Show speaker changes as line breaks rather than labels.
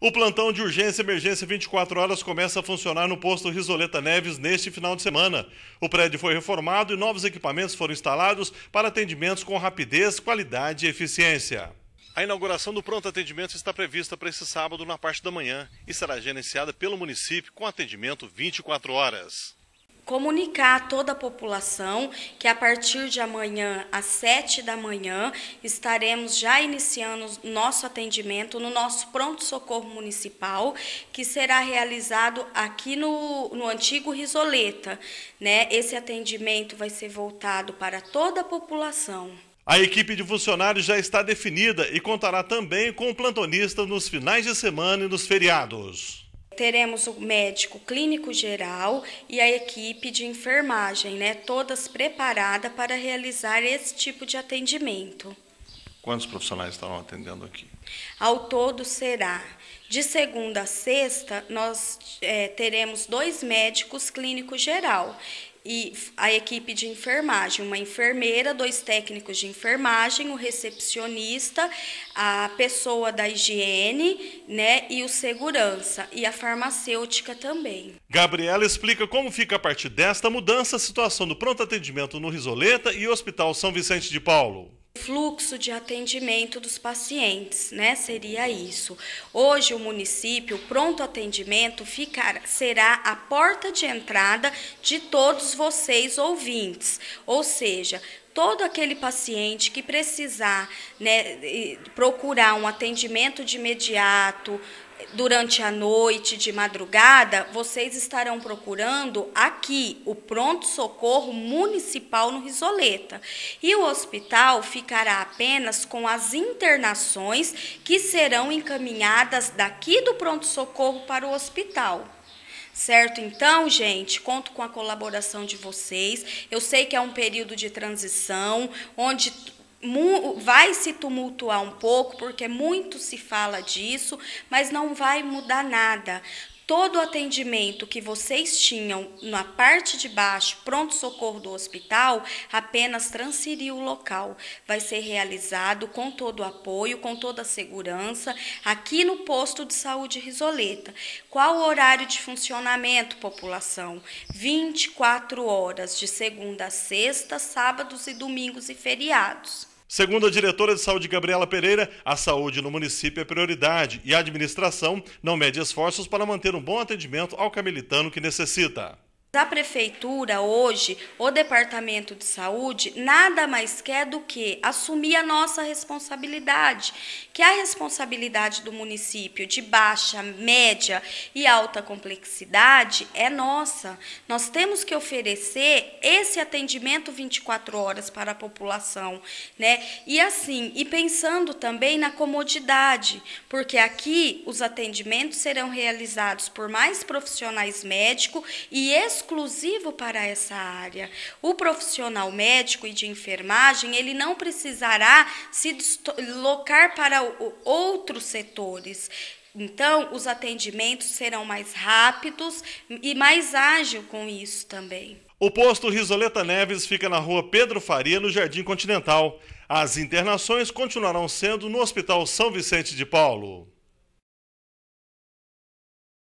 O plantão de urgência e emergência 24 horas começa a funcionar no posto Risoleta Neves neste final de semana. O prédio foi reformado e novos equipamentos foram instalados para atendimentos com rapidez, qualidade e eficiência. A inauguração do pronto atendimento está prevista para esse sábado na parte da manhã e será gerenciada pelo município com atendimento 24 horas
comunicar a toda a população que a partir de amanhã, às sete da manhã, estaremos já iniciando nosso atendimento no nosso pronto-socorro municipal, que será realizado aqui no, no antigo Risoleta. Né? Esse atendimento vai ser voltado para toda a população.
A equipe de funcionários já está definida e contará também com o plantonista nos finais de semana e nos feriados
teremos o médico clínico geral e a equipe de enfermagem, né, todas preparadas para realizar esse tipo de atendimento.
Quantos profissionais estarão atendendo aqui?
Ao todo será. De segunda a sexta, nós é, teremos dois médicos clínico geral e a equipe de enfermagem, uma enfermeira, dois técnicos de enfermagem, o recepcionista, a pessoa da higiene, né, e o segurança e a farmacêutica também.
Gabriela explica como fica a partir desta mudança a situação do pronto atendimento no Risoleta e Hospital São Vicente de Paulo.
Fluxo de atendimento dos pacientes, né? Seria isso. Hoje o município, o pronto atendimento ficar, será a porta de entrada de todos vocês ouvintes. Ou seja, todo aquele paciente que precisar né, procurar um atendimento de imediato, durante a noite, de madrugada, vocês estarão procurando aqui o pronto-socorro municipal no Risoleta. E o hospital ficará apenas com as internações que serão encaminhadas daqui do pronto-socorro para o hospital. Certo? Então, gente, conto com a colaboração de vocês. Eu sei que é um período de transição onde vai se tumultuar um pouco, porque muito se fala disso, mas não vai mudar nada todo o atendimento que vocês tinham na parte de baixo, pronto-socorro do hospital, apenas transferir o local. Vai ser realizado com todo o apoio, com toda a segurança, aqui no posto de saúde Risoleta. Qual o horário de funcionamento, população? 24 horas, de segunda a sexta, sábados e domingos e feriados.
Segundo a diretora de saúde Gabriela Pereira, a saúde no município é prioridade e a administração não mede esforços para manter um bom atendimento ao camelitano que necessita.
Da prefeitura hoje, o departamento de saúde nada mais quer do que assumir a nossa responsabilidade, que é a responsabilidade do município de baixa, média e alta complexidade é nossa. Nós temos que oferecer esse atendimento 24 horas para a população, né? E assim, e pensando também na comodidade, porque aqui os atendimentos serão realizados por mais profissionais médicos e exclusivo para essa área. O profissional médico e de enfermagem, ele não precisará se deslocar para outros setores. Então, os atendimentos serão mais rápidos e mais ágil com isso também.
O posto Risoleta Neves fica na rua Pedro Faria, no Jardim Continental. As internações continuarão sendo no Hospital São Vicente de Paulo.